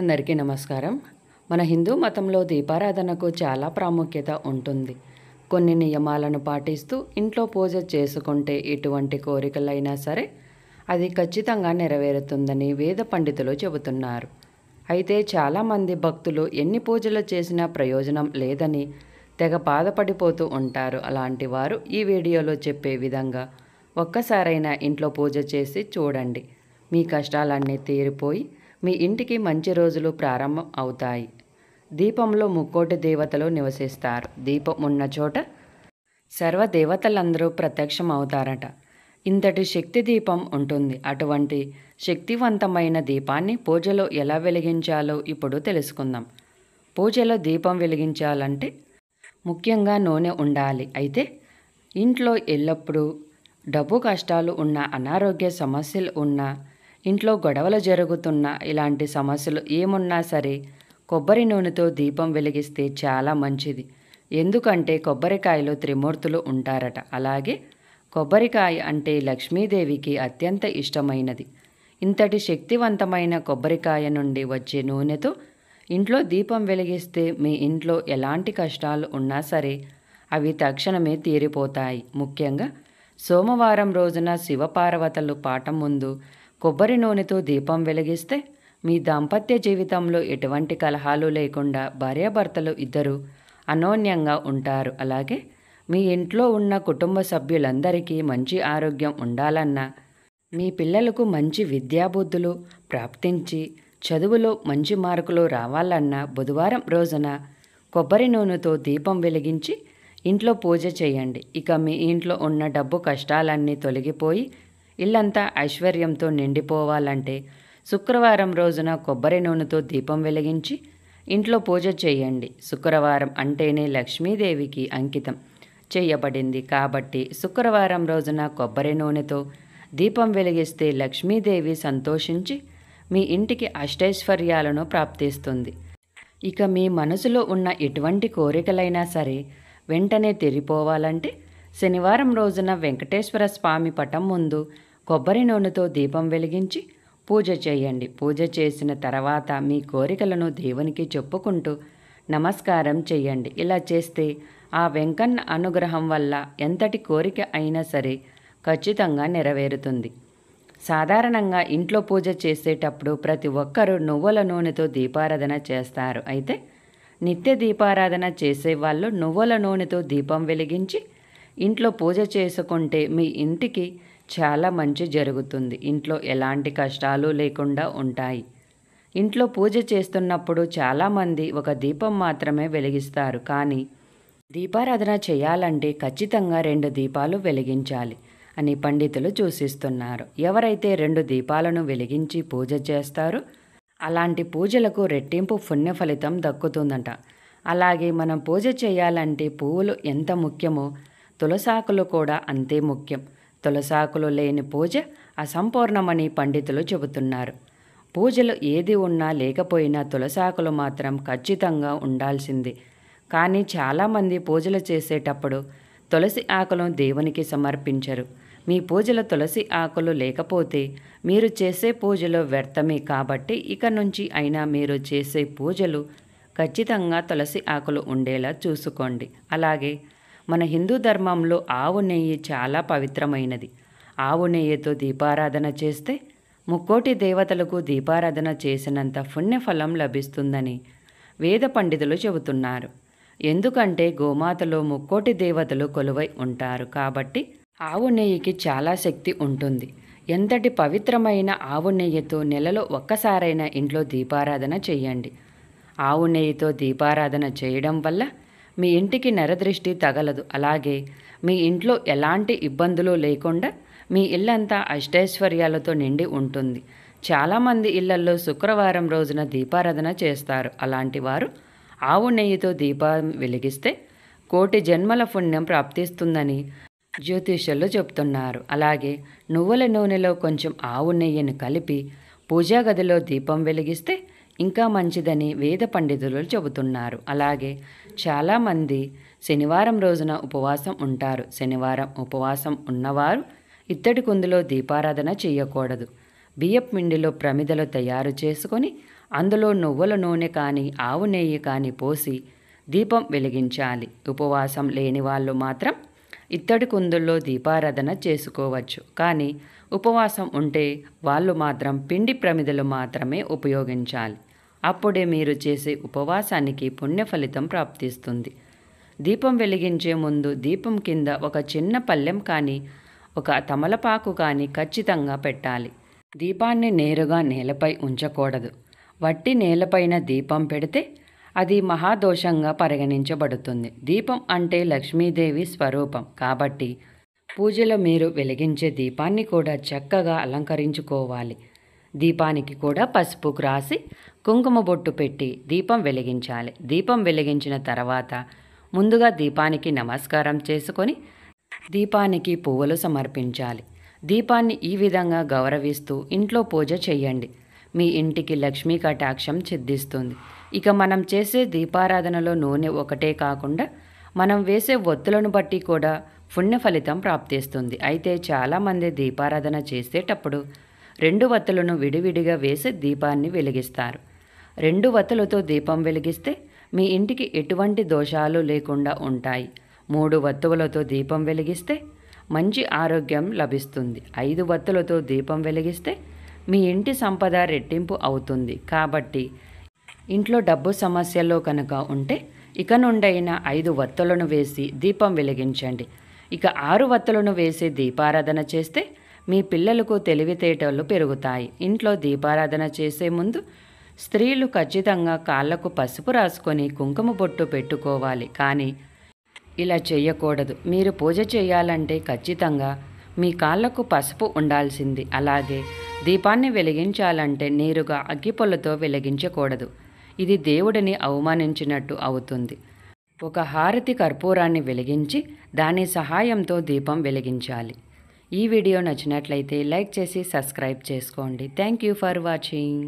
అందరికీ నమస్కారం మన హిందూ మతంలో దీపారాధనకు చాలా ప్రాముఖ్యత ఉంటుంది కొన్ని నియమాలను పాటిస్తూ ఇంట్లో పూజ చేసుకుంటే ఎటువంటి కోరికలైనా సరే అది ఖచ్చితంగా నెరవేరుతుందని వేద పండితులు చెబుతున్నారు అయితే చాలామంది భక్తులు ఎన్ని పూజలు చేసినా ప్రయోజనం లేదని తెగ బాధపడిపోతూ ఉంటారు అలాంటి వారు ఈ వీడియోలో చెప్పే విధంగా ఒక్కసారైనా ఇంట్లో పూజ చేసి చూడండి మీ కష్టాలన్నీ తీరిపోయి మీ ఇంటికి మంచి రోజులు ప్రారంభం అవుతాయి దీపంలో ముక్కోటి దేవతలు నివసిస్తారు దీపం ఉన్న చోట సర్వ దేవతలందరూ ప్రత్యక్షం అవుతారట ఇంతటి శక్తి దీపం ఉంటుంది అటువంటి శక్తివంతమైన దీపాన్ని పూజలో ఎలా వెలిగించాలో ఇప్పుడు తెలుసుకుందాం పూజలో దీపం వెలిగించాలంటే ముఖ్యంగా నూనె ఉండాలి అయితే ఇంట్లో ఎల్లప్పుడూ డబ్బు కష్టాలు ఉన్న అనారోగ్య సమస్యలు ఉన్న ఇంట్లో గొడవలు జరుగుతున్న ఇలాంటి సమస్యలు ఏమున్నా సరే కొబ్బరి నూనెతో దీపం వెలిగిస్తే చాలా మంచిది ఎందుకంటే కొబ్బరికాయలో త్రిమూర్తులు ఉంటారట అలాగే కొబ్బరికాయ అంటే లక్ష్మీదేవికి అత్యంత ఇష్టమైనది ఇంతటి శక్తివంతమైన కొబ్బరికాయ నుండి వచ్చే నూనెతో ఇంట్లో దీపం వెలిగిస్తే మీ ఇంట్లో ఎలాంటి కష్టాలు ఉన్నా సరే అవి తక్షణమే తీరిపోతాయి ముఖ్యంగా సోమవారం రోజున శివపార్వతలు పాఠం ముందు కొబ్బరి నూనెతో దీపం వెలిగిస్తే మీ దాంపత్య జీవితంలో ఎటువంటి కలహాలు లేకుండా భార్యాభర్తలు ఇద్దరు అనోన్యంగా ఉంటారు అలాగే మీ ఇంట్లో ఉన్న కుటుంబ సభ్యులందరికీ మంచి ఆరోగ్యం ఉండాలన్నా మీ పిల్లలకు మంచి విద్యాబుద్ధులు ప్రాప్తించి చదువులో మంచి మార్కులు రావాలన్నా బుధవారం రోజున కొబ్బరి నూనెతో దీపం వెలిగించి ఇంట్లో పూజ చేయండి ఇక మీ ఇంట్లో ఉన్న డబ్బు కష్టాలన్నీ తొలగిపోయి ఇల్లంతా ఐశ్వర్యంతో నిండిపోవాలంటే శుక్రవారం రోజున కొబ్బరి నూనెతో దీపం వెలిగించి ఇంట్లో పూజ చేయండి శుక్రవారం అంటేనే లక్ష్మీదేవికి అంకితం చేయబడింది కాబట్టి శుక్రవారం రోజున కొబ్బరి నూనెతో దీపం వెలిగిస్తే లక్ష్మీదేవి సంతోషించి మీ ఇంటికి అష్టైశ్వర్యాలను ప్రాప్తిస్తుంది ఇక మీ మనసులో ఉన్న ఎటువంటి కోరికలైనా సరే వెంటనే తెరిపోవాలంటే శనివారం రోజున వెంకటేశ్వర స్వామి పటం ముందు కొబ్బరి నూనెతో దీపం వెలిగించి పూజ చేయండి పూజ చేసిన తర్వాత మీ కోరికలను దేవునికి చెప్పుకుంటూ నమస్కారం చేయండి ఇలా చేస్తే ఆ వెంకన్న అనుగ్రహం వల్ల ఎంతటి కోరిక అయినా సరే ఖచ్చితంగా నెరవేరుతుంది సాధారణంగా ఇంట్లో పూజ చేసేటప్పుడు ప్రతి ఒక్కరూ నువ్వుల నూనెతో దీపారాధన చేస్తారు అయితే నిత్య దీపారాధన చేసే వాళ్ళు నువ్వుల నూనెతో దీపం వెలిగించి ఇంట్లో పూజ చేసుకుంటే మీ ఇంటికి చాలా మంచి జరుగుతుంది ఇంట్లో ఎలాంటి కష్టాలు లేకుండా ఉంటాయి ఇంట్లో పూజ చేస్తున్నప్పుడు చాలామంది ఒక దీపం మాత్రమే వెలిగిస్తారు కానీ దీపారాధన చేయాలంటే ఖచ్చితంగా రెండు దీపాలు వెలిగించాలి అని పండితులు సూచిస్తున్నారు ఎవరైతే రెండు దీపాలను వెలిగించి పూజ చేస్తారో అలాంటి పూజలకు రెట్టింపు పుణ్య ఫలితం దక్కుతుందంట అలాగే మనం పూజ చేయాలంటే పువ్వులు ఎంత ముఖ్యమో తులసాకులు కూడా అంతే ముఖ్యం తులసాకులు లేని పూజ అసంపూర్ణమని పండితులు చెబుతున్నారు పూజలు ఏది ఉన్నా లేకపోయినా తులసాకులు మాత్రం ఖచ్చితంగా ఉండాల్సింది కానీ చాలామంది పూజలు చేసేటప్పుడు తులసి ఆకులను దేవునికి సమర్పించరు మీ పూజలో తులసి ఆకులు లేకపోతే మీరు చేసే పూజలు వ్యర్థమే కాబట్టి ఇక నుంచి అయినా మీరు చేసే పూజలు ఖచ్చితంగా తులసి ఆకులు ఉండేలా చూసుకోండి అలాగే మన హిందూ ధర్మంలో ఆవు నెయ్యి చాలా పవిత్రమైనది ఆవు నెయ్యితో దీపారాధన చేస్తే ముక్కోటి దేవతలకు దీపారాధన చేసినంత పుణ్యఫలం లభిస్తుందని వేద పండితులు చెబుతున్నారు ఎందుకంటే గోమాతలో ముక్కోటి దేవతలు కొలువై ఉంటారు కాబట్టి ఆవు నెయ్యికి చాలా శక్తి ఉంటుంది ఎంతటి పవిత్రమైన ఆవు నెయ్యితో నెలలో ఒక్కసారైనా ఇంట్లో దీపారాధన చేయండి ఆవు నెయ్యితో దీపారాధన చేయడం వల్ల మీ ఇంటికి నెరదృష్టి తగలదు అలాగే మీ ఇంట్లో ఎలాంటి ఇబ్బందులు లేకుండా మీ ఇల్లంతా అష్టైశ్వర్యాలతో నిండి ఉంటుంది చాలామంది ఇళ్లల్లో శుక్రవారం రోజున దీపారాధన చేస్తారు అలాంటి వారు ఆవు నెయ్యితో దీపం వెలిగిస్తే కోటి జన్మల పుణ్యం ప్రాప్తిస్తుందని జ్యోతిష్యులు చెప్తున్నారు అలాగే నువ్వుల నూనెలో కొంచెం ఆవు నెయ్యిని కలిపి పూజా గదిలో దీపం వెలిగిస్తే ఇంకా మంచిదని వేద పండితులు చెబుతున్నారు అలాగే చాలామంది శనివారం రోజున ఉపవాసం ఉంటారు శనివారం ఉపవాసం ఉన్నవారు ఇత్తడి కుందులో దీపారాధన చేయకూడదు బియ్యపు మిండిలో ప్రమిదలు తయారు చేసుకొని అందులో నువ్వుల నూనె కానీ ఆవు నెయ్యి కానీ పోసి దీపం వెలిగించాలి ఉపవాసం లేని వాళ్ళు మాత్రం ఇత్తడి కుందుల్లో దీపారాధన చేసుకోవచ్చు కానీ ఉపవాసం ఉంటే వాళ్ళు మాత్రం పిండి ప్రమిదలు మాత్రమే ఉపయోగించాలి అప్పుడే మీరు చేసే ఉపవాసానికి పుణ్య ఫలితం ప్రాప్తిస్తుంది దీపం వెలిగించే ముందు దీపం కింద ఒక చిన్న పళ్ళెం కానీ ఒక తమలపాకు కానీ ఖచ్చితంగా పెట్టాలి దీపాన్ని నేరుగా నేలపై ఉంచకూడదు వట్టి నేలపైన దీపం పెడితే అది మహాదోషంగా పరిగణించబడుతుంది దీపం అంటే లక్ష్మీదేవి స్వరూపం కాబట్టి పూజలో మీరు వెలిగించే దీపాన్ని కూడా చక్కగా అలంకరించుకోవాలి దీపానికి కూడా పసుపు రాసి కుంకుమ బొట్టు పెట్టి దీపం వెలిగించాలి దీపం వెలిగించిన తర్వాత ముందుగా దీపానికి నమస్కారం చేసుకొని దీపానికి పువ్వులు సమర్పించాలి దీపాన్ని ఈ విధంగా గౌరవిస్తూ ఇంట్లో పూజ చేయండి మీ ఇంటికి లక్ష్మీ కటాక్షం చిద్దిస్తుంది ఇక మనం చేసే దీపారాధనలో నూనె ఒకటే కాకుండా మనం వేసే ఒత్తులను బట్టి కూడా పుణ్య ఫలితం ప్రాప్తిస్తుంది అయితే చాలామంది దీపారాధన చేసేటప్పుడు రెండు వత్తులను విడివిడిగా వేసి దీపాన్ని వెలిగిస్తారు రెండు వత్తులతో దీపం వెలిగిస్తే మీ ఇంటికి ఎటువంటి దోషాలు లేకుండా ఉంటాయి మూడు వత్తువులతో దీపం వెలిగిస్తే మంచి ఆరోగ్యం లభిస్తుంది ఐదు వత్తులతో దీపం వెలిగిస్తే మీ ఇంటి సంపద రెట్టింపు అవుతుంది కాబట్టి ఇంట్లో డబ్బు సమస్యలో కనుక ఉంటే ఇక నుండైన ఐదు వత్తులను వేసి దీపం వెలిగించండి ఇక ఆరు వత్తులను వేసి దీపారాధన చేస్తే మీ పిల్లలకు తెలివితేటలు పెరుగుతాయి ఇంట్లో దీపారాధన చేసే ముందు స్త్రీలు ఖచ్చితంగా కాళ్లకు పసుపు రాసుకొని కుంకుమ బొట్టు పెట్టుకోవాలి కానీ ఇలా చేయకూడదు మీరు పూజ చేయాలంటే ఖచ్చితంగా మీ కాళ్లకు పసుపు ఉండాల్సింది అలాగే దీపాన్ని వెలిగించాలంటే నేరుగా అగ్గిపొలతో వెలిగించకూడదు ఇది దేవుడిని అవమానించినట్టు అవుతుంది ఒక హారతి కర్పూరాన్ని వెలిగించి దాని సహాయంతో దీపం వెలిగించాలి ఈ వీడియో నచ్చినట్లయితే లైక్ చేసి సబ్స్క్రైబ్ చేసుకోండి థ్యాంక్ యూ ఫర్ వాచింగ్